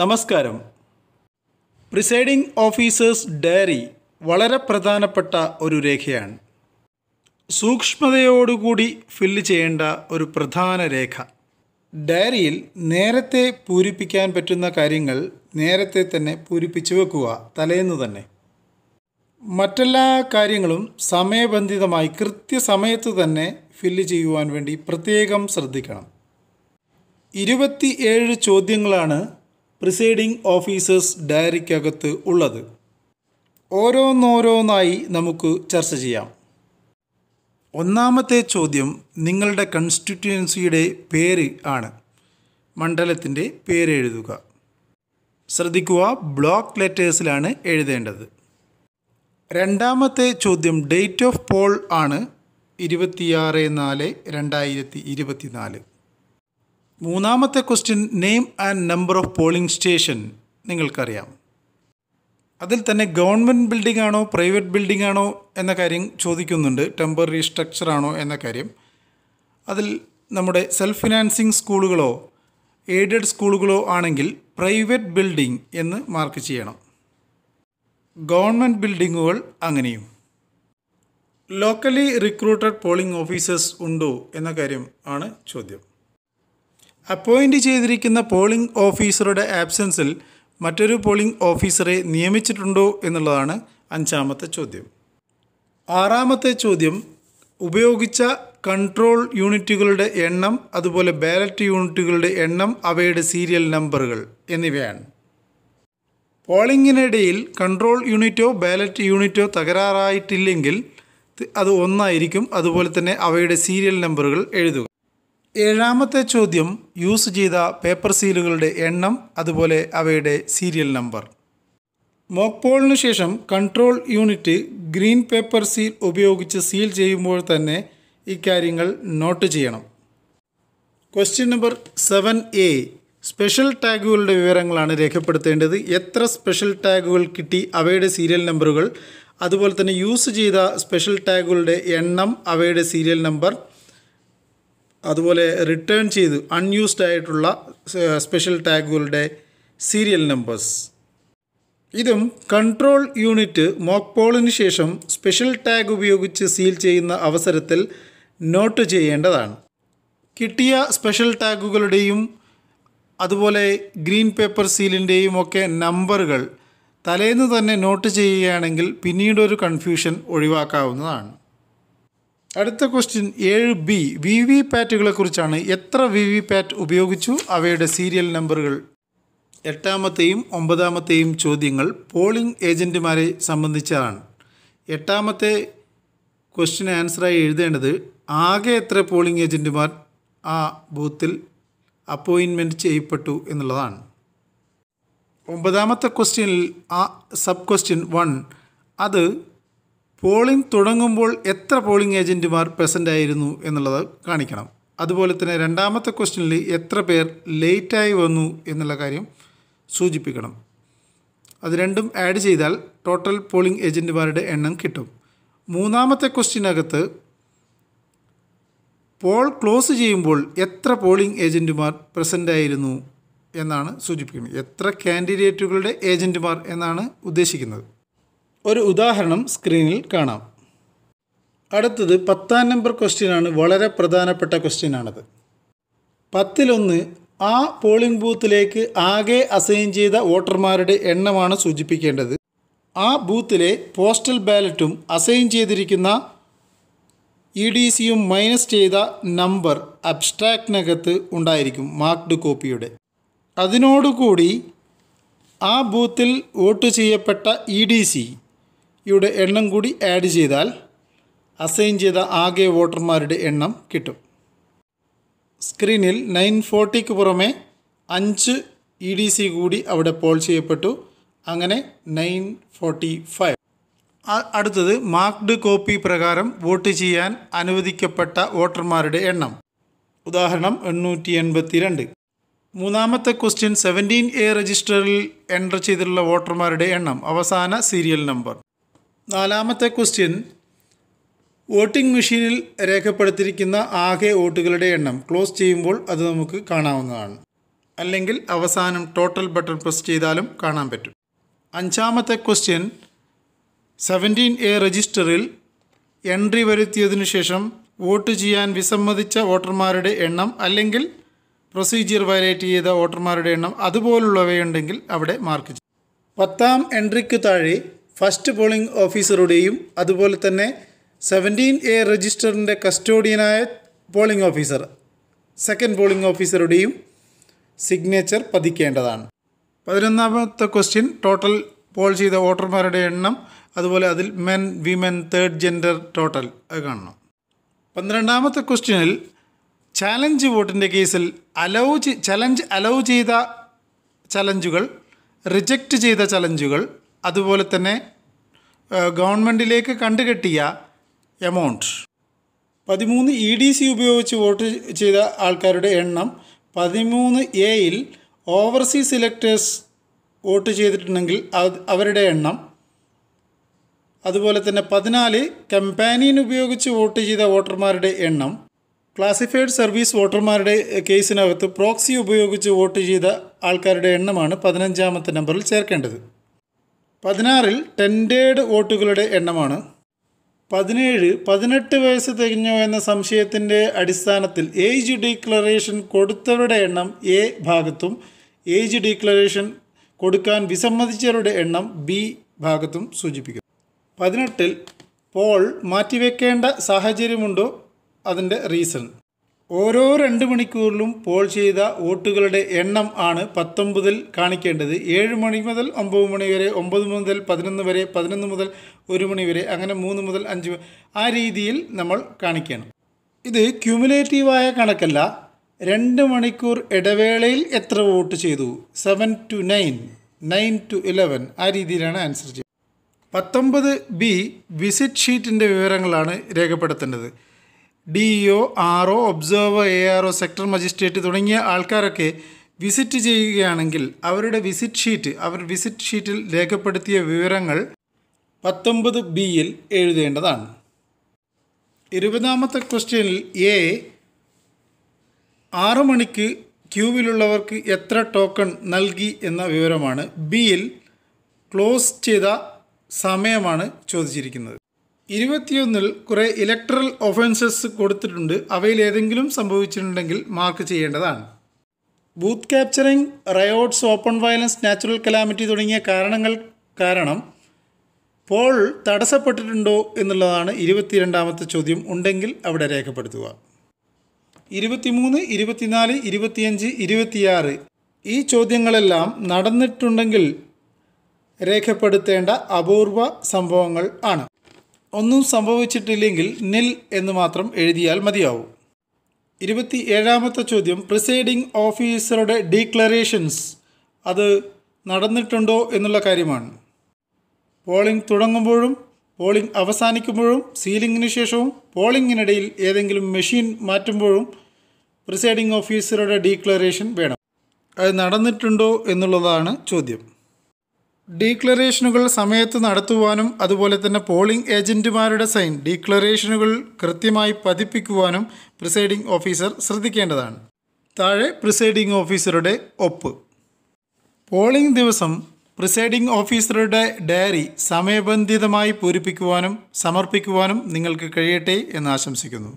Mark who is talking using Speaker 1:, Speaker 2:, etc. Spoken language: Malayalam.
Speaker 1: നമസ്കാരം പ്രിസൈഡിംഗ് ഓഫീസേഴ്സ് ഡയറി വളരെ പ്രധാനപ്പെട്ട ഒരു രേഖയാണ് സൂക്ഷ്മതയോടുകൂടി ഫില്ല് ചെയ്യേണ്ട ഒരു പ്രധാന രേഖ ഡയറിയിൽ നേരത്തെ പൂരിപ്പിക്കാൻ പറ്റുന്ന കാര്യങ്ങൾ നേരത്തെ തന്നെ പൂരിപ്പിച്ചു വെക്കുക തലേന്ന് തന്നെ മറ്റെല്ലാ കാര്യങ്ങളും സമയബന്ധിതമായി കൃത്യസമയത്ത് തന്നെ ഫില്ല് ചെയ്യുവാൻ വേണ്ടി പ്രത്യേകം ശ്രദ്ധിക്കണം ഇരുപത്തിയേഴ് ചോദ്യങ്ങളാണ് പ്രിസൈഡിംഗ് ഓഫീസേഴ്സ് ഡയറിക്കകത്ത് ഉള്ളത് ഓരോന്നോരോന്നായി നമുക്ക് ചർച്ച ചെയ്യാം ഒന്നാമത്തെ ചോദ്യം നിങ്ങളുടെ കൺസ്റ്റിറ്റ്യുവൻസിയുടെ പേര് ആണ് മണ്ഡലത്തിൻ്റെ പേര് എഴുതുക ശ്രദ്ധിക്കുക ബ്ലോക്ക് ലെറ്റേഴ്സിലാണ് എഴുതേണ്ടത് രണ്ടാമത്തെ ചോദ്യം ഡേറ്റ് ഓഫ് പോൾ ആണ് ഇരുപത്തിയാറ് നാല് രണ്ടായിരത്തി നാല് മൂന്നാമത്തെ question name and number of polling station നിങ്ങൾക്കറിയാം അതിൽ തന്നെ ഗവൺമെൻറ് ബിൽഡിംഗ് ആണോ പ്രൈവറ്റ് ബിൽഡിംഗ് ആണോ എന്ന കാര്യം ചോദിക്കുന്നുണ്ട് ടെമ്പററി സ്ട്രക്ചർ ആണോ എന്ന കാര്യം അതിൽ നമ്മുടെ സെൽഫ് ഫിനാൻസിങ് സ്കൂളുകളോ എയ്ഡഡ് സ്കൂളുകളോ ആണെങ്കിൽ പ്രൈവറ്റ് ബിൽഡിംഗ് എന്ന് മാർക്ക് ചെയ്യണം ഗവൺമെൻറ് ബിൽഡിങ്ങുകൾ അങ്ങനെയും ലോക്കലി റിക്രൂട്ടഡ് പോളിംഗ് ഓഫീസേഴ്സ് ഉണ്ടോ എന്ന കാര്യം ആണ് ചോദ്യം അപ്പോയിൻറ്റ് ചെയ്തിരിക്കുന്ന പോളിംഗ് ഓഫീസറുടെ ആബ്സൻസിൽ മറ്റൊരു പോളിംഗ് ഓഫീസറെ നിയമിച്ചിട്ടുണ്ടോ എന്നുള്ളതാണ് അഞ്ചാമത്തെ ചോദ്യം ആറാമത്തെ ചോദ്യം ഉപയോഗിച്ച കൺട്രോൾ യൂണിറ്റുകളുടെ എണ്ണം അതുപോലെ ബാലറ്റ് യൂണിറ്റുകളുടെ എണ്ണം അവയുടെ സീരിയൽ നമ്പറുകൾ എന്നിവയാണ് പോളിംഗിനിടയിൽ കൺട്രോൾ യൂണിറ്റോ ബാലറ്റ് യൂണിറ്റോ തകരാറായിട്ടില്ലെങ്കിൽ അത് ഒന്നായിരിക്കും അതുപോലെ തന്നെ അവയുടെ സീരിയൽ നമ്പറുകൾ എഴുതുക ഏഴാമത്തെ ചോദ്യം യൂസ് ചെയ്ത പേപ്പർ സീലുകളുടെ എണ്ണം അതുപോലെ അവയുടെ സീരിയൽ നമ്പർ മോക്ക് പോളിന് ശേഷം control unit green paper seal ഉപയോഗിച്ച് സീൽ ചെയ്യുമ്പോൾ തന്നെ ഇക്കാര്യങ്ങൾ നോട്ട് ചെയ്യണം question number seven A special ടാഗുകളുടെ വിവരങ്ങളാണ് രേഖപ്പെടുത്തേണ്ടത് എത്ര സ്പെഷ്യൽ ടാഗുകൾ കിട്ടി അവയുടെ സീരിയൽ നമ്പറുകൾ അതുപോലെ തന്നെ യൂസ് ചെയ്ത സ്പെഷ്യൽ ടാഗുകളുടെ എണ്ണം അവയുടെ സീരിയൽ നമ്പർ അതുപോലെ റിട്ടേൺ ചെയ്ത് അൺയൂസ്ഡ് ആയിട്ടുള്ള സ്പെഷ്യൽ ടാഗുകളുടെ സീരിയൽ നമ്പേഴ്സ് ഇതും കൺട്രോൾ യൂണിറ്റ് മോക്ക് പോളിന് ശേഷം സ്പെഷ്യൽ ടാഗ് ഉപയോഗിച്ച് സീൽ ചെയ്യുന്ന അവസരത്തിൽ നോട്ട് ചെയ്യേണ്ടതാണ് കിട്ടിയ സ്പെഷ്യൽ ടാഗുകളുടെയും അതുപോലെ ഗ്രീൻ പേപ്പർ സീലിൻ്റെയും ഒക്കെ നമ്പറുകൾ തലേന്ന് തന്നെ നോട്ട് ചെയ്യുകയാണെങ്കിൽ പിന്നീടൊരു കൺഫ്യൂഷൻ ഒഴിവാക്കാവുന്നതാണ് അടുത്ത ക്വസ്റ്റ്യൻ ഏഴ് ബി വി വി പാറ്റുകളെ കുറിച്ചാണ് എത്ര വി വി പാറ്റ് ഉപയോഗിച്ചു അവയുടെ സീരിയൽ നമ്പറുകൾ എട്ടാമത്തെയും ഒമ്പതാമത്തെയും ചോദ്യങ്ങൾ പോളിംഗ് ഏജൻറ്റുമാരെ സംബന്ധിച്ചതാണ് എട്ടാമത്തെ ക്വസ്റ്റ്യൻ ആൻസറായി എഴുതേണ്ടത് ആകെ എത്ര പോളിംഗ് ഏജൻറ്റുമാർ ആ ബൂത്തിൽ അപ്പോയിൻമെൻറ്റ് ചെയ്യപ്പെട്ടു എന്നുള്ളതാണ് ഒമ്പതാമത്തെ ക്വസ്റ്റ്യനിൽ ആ സബ് ക്വസ്റ്റ്യൻ വൺ അത് പോളിംഗ് തുടങ്ങുമ്പോൾ എത്ര പോളിംഗ് ഏജൻറ്റുമാർ പ്രസൻ്റ് ആയിരുന്നു എന്നുള്ളത് കാണിക്കണം അതുപോലെ തന്നെ രണ്ടാമത്തെ ക്വസ്റ്റ്യനിൽ എത്ര പേർ ലേറ്റായി വന്നു എന്നുള്ള കാര്യം സൂചിപ്പിക്കണം അത് രണ്ടും ആഡ് ചെയ്താൽ ടോട്ടൽ പോളിംഗ് ഏജൻറ്റുമാരുടെ എണ്ണം കിട്ടും മൂന്നാമത്തെ ക്വസ്റ്റ്യനകത്ത് പോൾ ക്ലോസ് ചെയ്യുമ്പോൾ എത്ര പോളിംഗ് ഏജൻറ്റുമാർ പ്രസൻ്റ് ആയിരുന്നു എന്നാണ് സൂചിപ്പിക്കുന്നത് എത്ര കാൻഡിഡേറ്റുകളുടെ ഏജൻറ്റുമാർ എന്നാണ് ഉദ്ദേശിക്കുന്നത് ഒരു ഉദാഹരണം സ്ക്രീനിൽ കാണാം അടുത്തത് പത്താം നമ്പർ ക്വസ്റ്റ്യനാണ് വളരെ പ്രധാനപ്പെട്ട ക്വസ്റ്റ്യനാണത് പത്തിലൊന്ന് ആ പോളിംഗ് ബൂത്തിലേക്ക് ആകെ അസൈൻ ചെയ്ത വോട്ടർമാരുടെ എണ്ണമാണ് സൂചിപ്പിക്കേണ്ടത് ആ ബൂത്തിലെ പോസ്റ്റൽ ബാലറ്റും അസൈൻ ചെയ്തിരിക്കുന്ന ഇ ഡി സിയും മൈനസ് ചെയ്ത നമ്പർ അബ്സ്ട്രാക്റ്റിനകത്ത് ഉണ്ടായിരിക്കും മാർക്ക്ഡ് കോപ്പിയുടെ അതിനോടുകൂടി ആ ബൂത്തിൽ വോട്ട് ചെയ്യപ്പെട്ട ഇ ഡി സി യുടെ എണ്ണം കൂടി ആഡ് ചെയ്താൽ അസൈൻ ചെയ്ത ആകെ വോട്ടർമാരുടെ എണ്ണം കിട്ടും സ്ക്രീനിൽ നയൻ ഫോർട്ടിക്ക് പുറമെ അഞ്ച് ഇ ഡി സി കൂടി അവിടെ പോൾ ചെയ്യപ്പെട്ടു അങ്ങനെ നയൻ ഫോർട്ടി ഫൈവ് അടുത്തത് മാർക്ഡ് കോപ്പി പ്രകാരം വോട്ട് ചെയ്യാൻ അനുവദിക്കപ്പെട്ട വോട്ടർമാരുടെ എണ്ണം ഉദാഹരണം എണ്ണൂറ്റി എൺപത്തി രണ്ട് മൂന്നാമത്തെ ക്വസ്റ്റ്യൻ സെവൻറ്റീൻ എ രജിസ്റ്ററിൽ എൻ്റർ ചെയ്തിട്ടുള്ള വോട്ടർമാരുടെ എണ്ണം അവസാന സീരിയൽ നമ്പർ നാലാമത്തെ ക്വസ്റ്റ്യൻ വോട്ടിംഗ് മെഷീനിൽ രേഖപ്പെടുത്തിയിരിക്കുന്ന ആകെ വോട്ടുകളുടെ എണ്ണം ക്ലോസ് ചെയ്യുമ്പോൾ അത് നമുക്ക് കാണാവുന്നതാണ് അല്ലെങ്കിൽ അവസാനം ടോട്ടൽ ബട്ടൺ പ്രസ് ചെയ്താലും കാണാൻ പറ്റും അഞ്ചാമത്തെ ക്വസ്റ്റ്യൻ സെവൻറ്റീൻ എ രജിസ്റ്ററിൽ എൻട്രി വരുത്തിയതിനു ശേഷം വോട്ട് ചെയ്യാൻ വിസമ്മതിച്ച വോട്ടർമാരുടെ എണ്ണം അല്ലെങ്കിൽ പ്രൊസീജിയർ വയലേറ്റ് ചെയ്ത വോട്ടർമാരുടെ എണ്ണം അതുപോലുള്ളവയുണ്ടെങ്കിൽ അവിടെ മാർക്ക് ചെയ്യും പത്താം എൻട്രിക്ക് താഴെ ഫസ്റ്റ് പോളിംഗ് ഓഫീസറുടെയും അതുപോലെ തന്നെ സെവൻറ്റീൻ എ രജിസ്റ്ററിൻ്റെ കസ്റ്റോഡിയനായ പോളിംഗ് ഓഫീസർ സെക്കൻഡ് പോളിംഗ് ഓഫീസറുടെയും സിഗ്നേച്ചർ പതിക്കേണ്ടതാണ് പതിനൊന്നാമത്തെ ക്വസ്റ്റ്യൻ ടോട്ടൽ പോൾ ചെയ്ത വോട്ടർമാരുടെ എണ്ണം അതുപോലെ അതിൽ men women third gender total അത് കാണണം പന്ത്രണ്ടാമത്തെ ക്വസ്റ്റ്യനിൽ ചാലഞ്ച് വോട്ടിൻ്റെ കേസിൽ അലൗ ചലഞ്ച് അലൗ ചെയ്ത ചലഞ്ചുകൾ റിജക്റ്റ് ചെയ്ത ചലഞ്ചുകൾ അതുപോലെ തന്നെ ഗവൺമെൻറ്റിലേക്ക് കണ്ടുകെട്ടിയ എമൗണ്ട് പതിമൂന്ന് ഇ ഡി സി ഉപയോഗിച്ച് വോട്ട് ചെയ്ത ആൾക്കാരുടെ എണ്ണം പതിമൂന്ന് എയിൽ ഓവർസീസ് ഇലക്ടേഴ്സ് വോട്ട് ചെയ്തിട്ടുണ്ടെങ്കിൽ അവരുടെ എണ്ണം അതുപോലെ തന്നെ പതിനാല് കമ്പാനിയൻ ഉപയോഗിച്ച് വോട്ട് ചെയ്ത വോട്ടർമാരുടെ എണ്ണം ക്ലാസിഫൈഡ് സർവീസ് വോട്ടർമാരുടെ കേസിനകത്ത് പ്രോക്സി ഉപയോഗിച്ച് വോട്ട് ചെയ്ത ആൾക്കാരുടെ എണ്ണമാണ് പതിനഞ്ചാമത്തെ നമ്പറിൽ ചേർക്കേണ്ടത് പതിനാറിൽ ടെൻഡേഡ് വോട്ടുകളുടെ എണ്ണമാണ് പതിനേഴ് പതിനെട്ട് വയസ്സ് തികഞ്ഞോ എന്ന സംശയത്തിൻ്റെ അടിസ്ഥാനത്തിൽ ഏജ് ഡിക്ലറേഷൻ കൊടുത്തവരുടെ എണ്ണം എ ഭാഗത്തും ഏജ് ഡിക്ലറേഷൻ കൊടുക്കാൻ വിസമ്മതിച്ചവരുടെ എണ്ണം ബി ഭാഗത്തും സൂചിപ്പിക്കും പതിനെട്ടിൽ പോൾ മാറ്റിവെക്കേണ്ട സാഹചര്യമുണ്ടോ അതിൻ്റെ റീസൺ ഓരോ രണ്ട് മണിക്കൂറിലും പോൾ ചെയ്ത വോട്ടുകളുടെ എണ്ണം ആണ് പത്തൊമ്പതിൽ കാണിക്കേണ്ടത് ഏഴ് മണി മുതൽ ഒമ്പത് മണി വരെ ഒമ്പത് മുതൽ പതിനൊന്ന് വരെ പതിനൊന്ന് മുതൽ ഒരു മണി വരെ അങ്ങനെ മൂന്ന് മുതൽ അഞ്ച് ആ രീതിയിൽ നമ്മൾ കാണിക്കണം ഇത് ക്യുമുലേറ്റീവായ കണക്കല്ല രണ്ട് മണിക്കൂർ ഇടവേളയിൽ എത്ര വോട്ട് ചെയ്തു seven to nine nine to eleven ആ രീതിയിലാണ് ആൻസർ ചെയ്യുന്നത് പത്തൊമ്പത് ബി വിസിറ്റ് ഷീറ്റിൻ്റെ വിവരങ്ങളാണ് രേഖപ്പെടുത്തേണ്ടത് D E R O observer A R O sector magistrate തുടങ്ങിയ ആൾക്കാരൊക്കെ വിസിറ്റ് ചെയ്യുകയാണെങ്കിൽ അവരുടെ വിസിറ്റ് ഷീറ്റ് അവർ വിസിറ്റ് ഷീറ്റിൽ രേഖപ്പെടുത്തിയ വിവരങ്ങൾ പത്തൊമ്പത് ബിയിൽ എഴുതേണ്ടതാണ് ഇരുപതാമത്തെ ക്വസ്റ്റ്യനിൽ എ ആറു മണിക്ക് ക്യൂവിലുള്ളവർക്ക് എത്ര ടോക്കൺ നൽകി എന്ന വിവരമാണ് ബിയിൽ ക്ലോസ് ചെയ്ത സമയമാണ് ചോദിച്ചിരിക്കുന്നത് ഇരുപത്തിയൊന്നിൽ കുറേ ഇലക്ട്രൽ ഒഫൻസസ് കൊടുത്തിട്ടുണ്ട് അവയിൽ ഏതെങ്കിലും സംഭവിച്ചിട്ടുണ്ടെങ്കിൽ മാർക്ക് ചെയ്യേണ്ടതാണ് booth capturing riots open violence natural calamity തുടങ്ങിയ കാരണങ്ങൾ കാരണം പോൾ തടസ്സപ്പെട്ടിട്ടുണ്ടോ എന്നുള്ളതാണ് ഇരുപത്തിരണ്ടാമത്തെ ചോദ്യം ഉണ്ടെങ്കിൽ അവിടെ രേഖപ്പെടുത്തുക ഇരുപത്തിമൂന്ന് ഇരുപത്തിനാല് ഇരുപത്തിയഞ്ച് ഇരുപത്തിയാറ് ഈ ചോദ്യങ്ങളെല്ലാം നടന്നിട്ടുണ്ടെങ്കിൽ രേഖപ്പെടുത്തേണ്ട അപൂർവ സംഭവങ്ങൾ ആണ് ഒന്നും സംഭവിച്ചിട്ടില്ലെങ്കിൽ നിൽ എന്ന് മാത്രം എഴുതിയാൽ മതിയാവും ഇരുപത്തി ഏഴാമത്തെ ചോദ്യം പ്രിസൈഡിംഗ് ഓഫീസറുടെ ഡീക്ലറേഷൻസ് അത് നടന്നിട്ടുണ്ടോ എന്നുള്ള കാര്യമാണ് പോളിംഗ് തുടങ്ങുമ്പോഴും പോളിംഗ് അവസാനിക്കുമ്പോഴും സീലിംഗിന് ശേഷവും പോളിംഗിനിടയിൽ ഏതെങ്കിലും മെഷീൻ മാറ്റുമ്പോഴും പ്രിസൈഡിംഗ് ഓഫീസറുടെ ഡീക്ലറേഷൻ വേണം അത് നടന്നിട്ടുണ്ടോ എന്നുള്ളതാണ് ചോദ്യം ഡീക്ലറേഷനുകൾ സമയത്ത് നടത്തുവാനും അതുപോലെ തന്നെ പോളിംഗ് ഏജൻറ്റുമാരുടെ സൈൻ ഡീക്ലറേഷനുകൾ കൃത്യമായി പതിപ്പിക്കുവാനും പ്രിസൈഡിംഗ് ഓഫീസർ ശ്രദ്ധിക്കേണ്ടതാണ് താഴെ പ്രിസൈഡിംഗ് ഓഫീസറുടെ ഒപ്പ് പോളിംഗ് ദിവസം പ്രിസൈഡിംഗ് ഓഫീസറുടെ ഡയറി സമയബന്ധിതമായി പൂരിപ്പിക്കുവാനും സമർപ്പിക്കുവാനും നിങ്ങൾക്ക് കഴിയട്ടെ എന്ന് ആശംസിക്കുന്നു